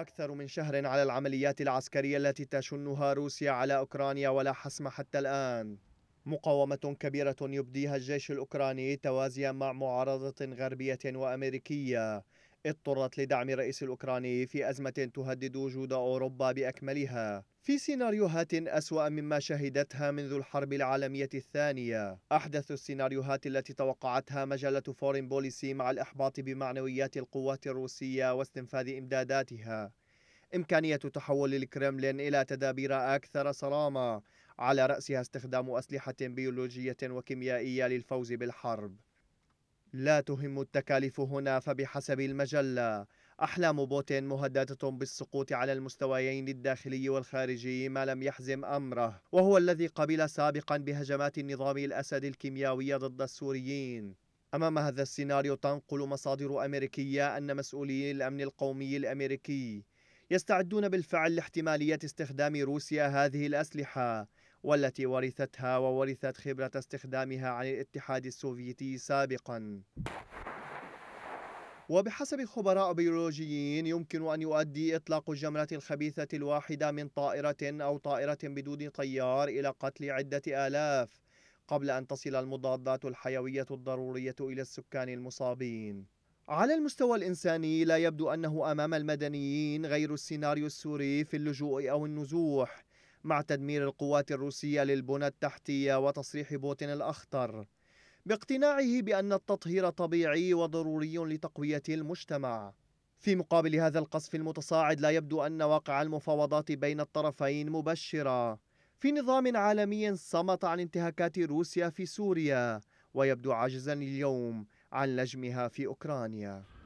أكثر من شهر على العمليات العسكرية التي تشنها روسيا على أوكرانيا ولا حسم حتى الآن مقاومة كبيرة يبديها الجيش الأوكراني توازيا مع معارضة غربية وأمريكية اضطرت لدعم الرئيس الأوكراني في أزمة تهدد وجود أوروبا بأكملها في سيناريوهات أسوأ مما شهدتها منذ الحرب العالمية الثانية أحدث السيناريوهات التي توقعتها مجلة فورين بوليسي مع الإحباط بمعنويات القوات الروسية واستنفاذ إمداداتها إمكانية تحول الكرملين إلى تدابير أكثر صرامة على رأسها استخدام أسلحة بيولوجية وكيميائية للفوز بالحرب لا تهم التكاليف هنا فبحسب المجلة أحلام بوتين مهددة بالسقوط على المستويين الداخلي والخارجي ما لم يحزم أمره وهو الذي قبل سابقا بهجمات النظام الأسد الكيميائية ضد السوريين أمام هذا السيناريو تنقل مصادر أمريكية أن مسؤولي الأمن القومي الأمريكي يستعدون بالفعل لاحتمالية استخدام روسيا هذه الأسلحة والتي ورثتها وورثت خبرة استخدامها عن الاتحاد السوفيتي سابقاً وبحسب خبراء بيولوجيين يمكن أن يؤدي إطلاق الجمرة الخبيثة الواحدة من طائرة أو طائرة بدون طيار إلى قتل عدة آلاف قبل أن تصل المضادات الحيوية الضرورية إلى السكان المصابين على المستوى الإنساني لا يبدو أنه أمام المدنيين غير السيناريو السوري في اللجوء أو النزوح مع تدمير القوات الروسية للبنى التحتية وتصريح بوتين الأخطر باقتناعه بأن التطهير طبيعي وضروري لتقوية المجتمع في مقابل هذا القصف المتصاعد لا يبدو أن واقع المفاوضات بين الطرفين مبشرة في نظام عالمي صمت عن انتهاكات روسيا في سوريا ويبدو عاجزا اليوم عن لجمها في أوكرانيا